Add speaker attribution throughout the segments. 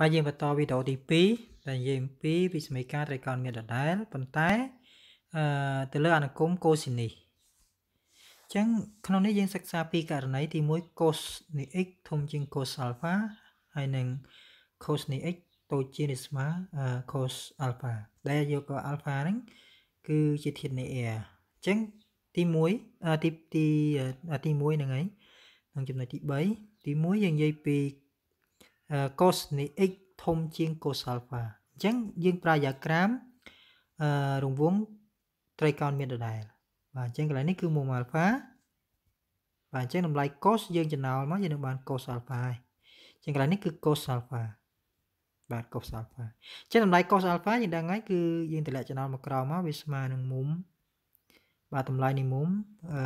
Speaker 1: បាទយើងបន្តវីដេអូទី2ដែលនិយាយអំពីវិសមីការត្រីកោណមានដដែលប៉ុន្តែអឺទៅលើអនុគមកូស៊ីនីអញ្ចឹងក្នុងនេះយើងសិក្សាពីករណីទី1 cos នៃ x ធំជាង cos alpha ហើយនឹង cos នៃ x តូចជាងឬស្មើ cos alpha ដែលយក alpha ហ្នឹងគឺជាធាតុនៃ air អញ្ចឹងទី1ទីទីទី1ហ្នឹងហើយនឹងចំណុចទី3ទី1យើងនិយាយពី cos នៃ x ធំជាង cos alpha អញ្ចឹងយើងប្រើយ៉ាក្រាមអឺរង្វង់ត្រីកោណមានដដែល បាទអញ្ចឹងកន្លែងនេះគឺមុំ alpha បាទអញ្ចឹងតម្លៃ cos យើងចំណោលមកយើងនឹងបាន cos alpha ហើយអញ្ចឹងកន្លែងនេះគឺ cos alpha បាទ cos alpha អញ្ចឹងតម្លៃ cos alpha យើងដឹងហើយគឺយើងតម្លាក់ចំណោលមកក្រោមមកវាស្មើនឹងមុំបាទតម្លៃនៃមុំអឺ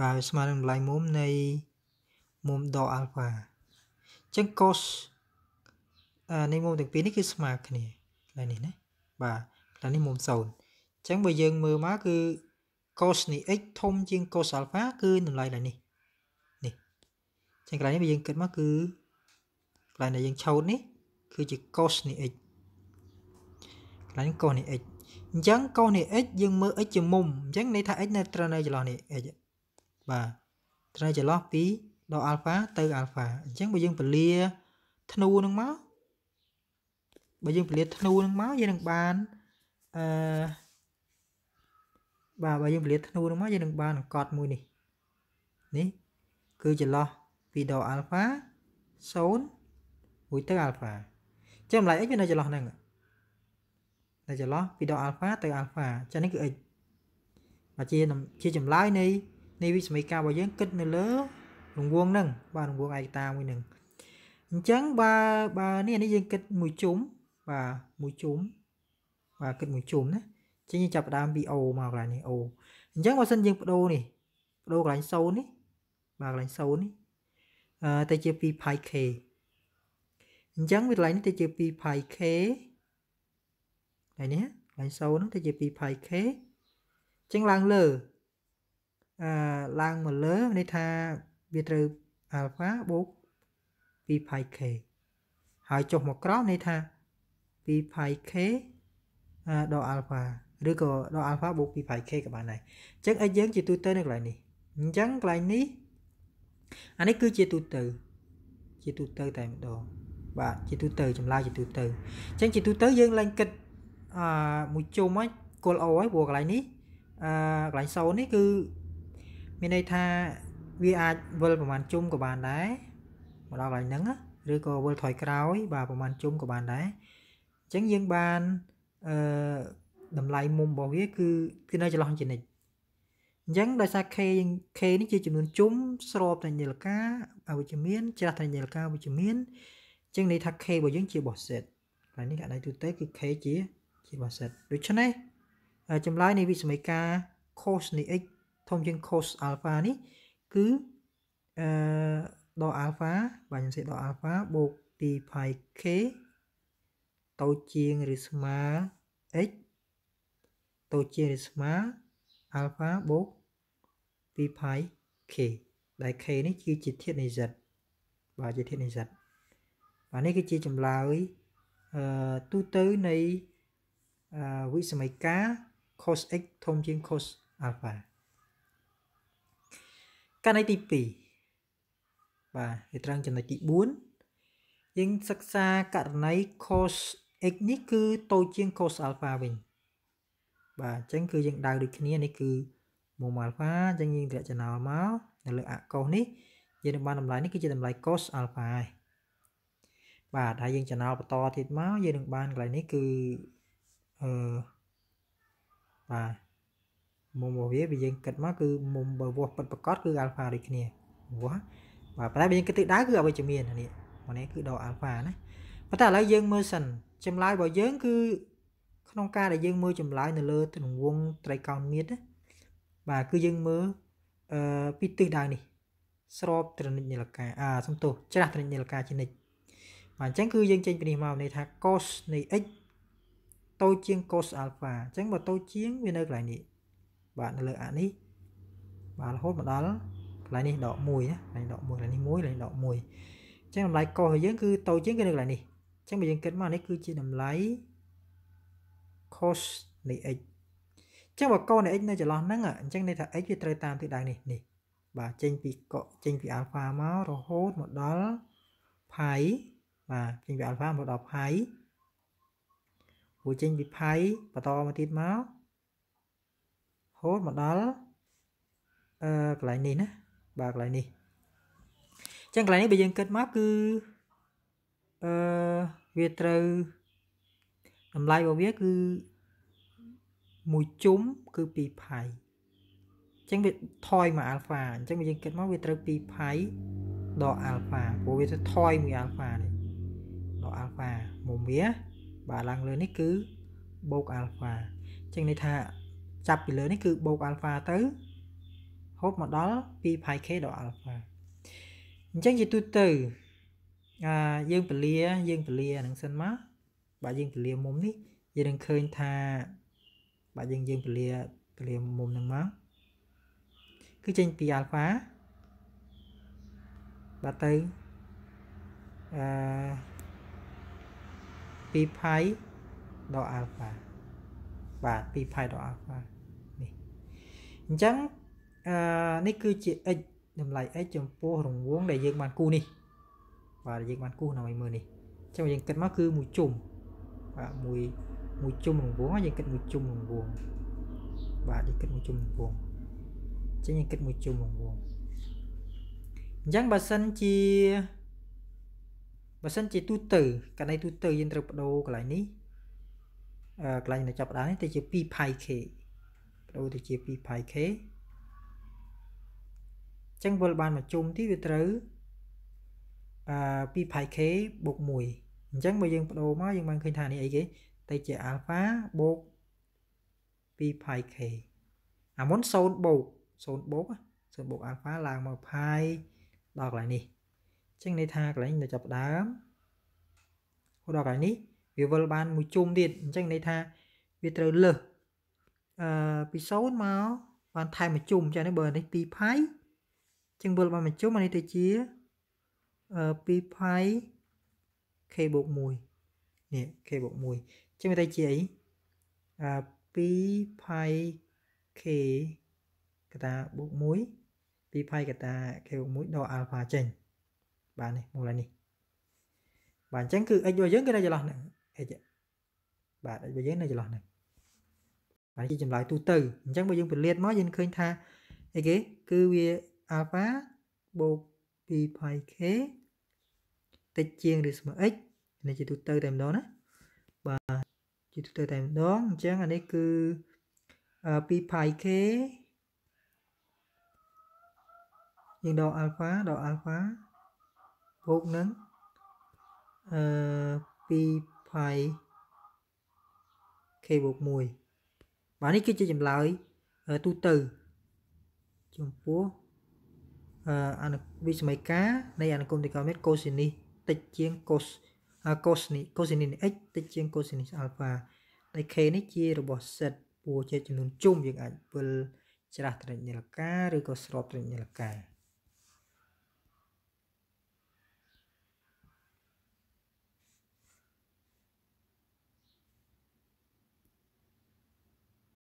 Speaker 1: បើស្មើនឹងតម្លៃមុំនៃមុំដក alpha អញ្ចឹង cos នៃមុំទាំងពីរនេះគឺស្មើគ្នាផ្លែនេះណាបាទផ្លែនេះមុំ0អញ្ចឹងបើយើងមើលមកគឺ cos នៃ x ធំជាង cos alpha គឺតម្លៃឡើយនេះនេះអញ្ចឹងកន្លែងនេះបើយើងគិតមកគឺកន្លែងដែលយើងឆូតនេះ គឺជា cos នៃ x កន្លែង cos នៃ x អញ្ចឹង cos នៃ x យើងមើល x ជាមុំអញ្ចឹងន័យថា x នៅត្រូវនៅចន្លោះនេះ x បាទត្រូវចន្លោះពីដក alpha ទៅ alpha អញ្ចឹងបើយើងពលាធ្នូនឹងមកបើយើងពលា ធ្នូនឹងមកយើងនឹងបានអឺបាទបើយើងពលាធ្នូនឹងមកយើងនឹងបានកត់មួយនេះនេះគឺចន្លោះពីដក alpha 0មួយទៅ alpha ចាំម្លេះ x វានៅចន្លោះហ្នឹងនៅចន្លោះពីដក alpha ទៅ alpha ចានេះគឺ x បាទជាជាចម្លើយនៃនៃវិសម័យកាលរបស់យើងគិតនៅលើរង្វង់ហ្នឹងបាទរង្វង់ឯកតាមួយហ្នឹងអញ្ចឹងបើបើនេះនេះយើងគិតមួយជុំបាទមួយជុំបាទគិតមួយជុំណាចឹងយើងចាប់ដើមពី O មកកន្លែងនេះ O អញ្ចឹងបើសិនយើងបដូរនេះបដូរកន្លែង0នេះបាទកន្លែង0នេះអឺទៅជា 2pi k អញ្ចឹងវាកន្លែងនេះទៅជា 2pi k ហើយនេះកន្លែង0ហ្នឹងទៅជា 2pi k អញ្ចឹងឡើងលើឡើងមកលើន័យថាវាត្រូវ alpha បូក 2πk ហើយចុះមកក្រោមន័យថា 2πk ដល់ alpha ឬក៏ដល់ alpha បូក 2πk ក៏បានដែរអញ្ចឹងឲ្យយើងជាទូទៅនៅកន្លែងនេះអញ្ចឹងកន្លែងនេះអានេះគឺជាទូទៅ ជាទូទៅ តែម្ដងបាទជាទូទៅចម្លើយជាទូទៅអញ្ចឹងជាទូទៅយើងឡើងគិតអឺមួយជុំហ្នឹងគល់អូហើយព្រោះកន្លែងនេះអឺកន្លែងសូននេះគឺមានន័យថាវាអាចវិលប្រហែលជុំក៏បានដែរមកដល់កន្លែងហ្នឹងឬក៏វិលថយក្រោយបាទប្រហែលជុំក៏បានដែរអញ្ចឹងយើងបានអឺតម្លៃមុំរបស់វាគឺគឺនៅចន្លោះជានិច្ចអញ្ចឹងដោយសារ k k នេះជាចំនួនជុំស្របទៅនិលការអវិជ្ជមាន ច្រាស់ទៅនិលការវិជ្ជមានអញ្ចឹងន័យថា k របស់យើងជាបោះសេតកន្លែងនេះកណ្ដៃទូទៅគឺ k ជាជាបោះសេតដូច្នេះចម្លើយនៃវិសមីការ cos នៃ x ធំជាង cos alpha នេះគឺអឺដក alpha បាទខ្ញុំសេដក alpha បូក 2pi k តូចជាងឬស្មើ x តូចជាងឬស្មើ alpha បូក 2pi k ដែល k នេះគឺជាធាតុនៃ z បាទជាធាតុនៃ z បាទនេះគឺជាចម្លើយអឺទូទៅនៃវិសមីការ cos x ធំជាង cos alpha ករណីទី2បាទវាត្រង់ចំណុចទី4យើងសិក្សាករណី cos x នេះគឺតូចជាង cos alpha វិញបាទអញ្ចឹងគឺយើងដៅដូចគ្នានេះគឺមុំ alpha អញ្ចឹងយើងរកចំណោលមកនៅលើអា cos នេះយើងនឹងបានតម្លៃនេះគឺជាតម្លៃ cos alpha ហើយបាទហើយយើងចំណោលបន្តទៀតមកយើងនឹងបានកន្លែងនេះគឺអឺបាទមុំរបស់វាបើយើងគិតមកគឺមុំបើវាស់ពិតប្រកបគឺ alpha ដូចគ្នាវាស់បាទប៉ុន្តែបើយើងគិតទិសដៅគឺអវិជ្ជមាននេះមកនេះគឺដក alpha ណាប៉ុន្តែឥឡូវយើងមើលសិនចម្លើយរបស់យើង គឺក្នុងការដែលយើងមើលចម្លើយនៅលើទង្វង់ត្រីកោណមៀតបាទគឺយើងមើលអឺពីទិសដៅនេះ ស្របត្រនិចនីលកាអាសំទោសច្រាស់ត្រនិចនីលកាជានិចបាទអញ្ចឹងគឺយើងចេញពីនេះមកន័យថា cos នៃ x តូចជាង cos alpha អញ្ចឹងបើតូចជាងវានៅកន្លែងនេះបាទនៅលើអានេះបាទរហូតមកដល់កន្លែងនេះដក1ណាកន្លែងដក1កន្លែងនេះ1កន្លែងដក1អញ្ចឹងតម្លៃកុសរបស់យើងគឺតូចជាងគេនៅកន្លែងនេះអញ្ចឹងបើយើងគិតមកនេះគឺជាតម្លៃ cos នៃ x អញ្ចឹងបើកូននៃ x នៅចន្លោះហ្នឹងអញ្ចឹងន័យថា x វាត្រូវតាមទិសដៅនេះនេះបាទចេញពីកចេញពី alpha មករហូតមកដល់ pi បាទចេញពី alpha មកដល់ pi ព្រោះចេញពី pi បន្តមកទៀតមកហូតមកដល់អឺកន្លែងនេះណាបាទកន្លែងនេះអញ្ចឹងកន្លែងនេះបើយើងគិតមកគឺអឺវាត្រូវតម្លៃរបស់វាគឺមួយជុំគឺ2ផៃអញ្ចឹងវាថយមក alpha អញ្ចឹងយើងគិតមកវាត្រូវ2ផៃដក alpha ព្រោះវាទៅថយមួយ alpha នេះដក alpha មុំវាបាទឡើងលើនេះគឺបូក alpha អញ្ចឹងន័យថាចាប់ពីលើនេះគឺបូក alpha ទៅហូតមកដល់ 2πk ដល់ alpha អញ្ចឹងជាទូទៅអាយើងពលាយើងពលាហ្នឹងសិនមកបើយើងពលាមុំនេះយើងនឹងឃើញថាបើយើងយើងពលាពលាមុំហ្នឹងមកគឺចេញពី alpha បាទទៅអឺ 2π ដល់ alpha បាទ 2π ដល់ alpha អញ្ចឹងអឺនេះគឺជា x តម្លៃ x ចំពោះរង្វង់ដែលយើងបានគូនេះ បាទយើងបានគូក្នុងឲ្យមើលនេះអញ្ចឹងយើងគិតមកគឺមួយជុំបាទមួយមួយជុំរង្វង់យើងគិតមួយជុំរង្វង់បាទយើងគិតមួយជុំរង្វង់អញ្ចឹងយើងគិតមួយជុំរង្វង់អញ្ចឹងបើសិនជាបើសិនជាទូទៅកណ្ដីទូទៅយើងត្រូវបដូរកន្លែងនេះអឺកន្លែងនៅចាប់ដើមនេះទៅជា 2πk ឧទាហរណ៍2 pi k ចឹងវិលបានមកជុំទីវាត្រូវអឺ2 pi k បូក1អញ្ចឹងបើយើងបដូរមកយើងបានឃើញថានេះអីគេតែជា alpha បូក2 pi k អាមុន0បូក0បូក0បូក alpha ឡើងមក pi ដល់កន្លែងនេះចឹងន័យថាកន្លែងនៅចាប់ដើមហូតដល់កន្លែងនេះវាវិលបានមួយជុំទៀតអញ្ចឹងន័យថាវាត្រូវលើសអឺពី0មកបានថែមមួយជុំចឹងនេះបើនេះ2ផៃចឹងវិលបានមួយជុំអានេះទៅជាអឺ2ផៃ k បូក1នេះ k បូក1ចឹងវាទៅជាអីអឺ2ផៃ k កតាបូក1 2ផៃកតា k បូក1ដល់ alpha ចេញបាទនេះមូលនេះបាទអញ្ចឹងគឺ x របស់យើងគឺនៅចន្លោះហ្នឹង x បាទ x របស់យើងនៅចន្លោះហ្នឹងហើយជាចម្លើយទូទៅអញ្ចឹងបើយើងពលាតមកយើងឃើញថាអីគេគឺវា alpha បូក 2πk តិចជាងឬស្មើ x នេះជាទូទៅតែម្ដងណាបាទជាទូទៅតែម្ដងអញ្ចឹងអានេះគឺ 2πk យើងដក alpha ដក alpha បូកនឹងអឺ 2π k បូក1បាទនេះគឺជាចម្លើយទូទៅចំពោះអនុវិសមីការនៃអនុគមតិកោមេតកូស៊ីនីសតិចជាងកូសកូសនីកូស៊ីនីនេះ x តិចជាងកូស៊ីនីសអាល់ហ្វាដែល k នេះជារបស់សិតពូជាចំនួនជុំយើងអាចពលច្រាស់ត្រេកនិលការឬក៏ស្របត្រេកនិលការ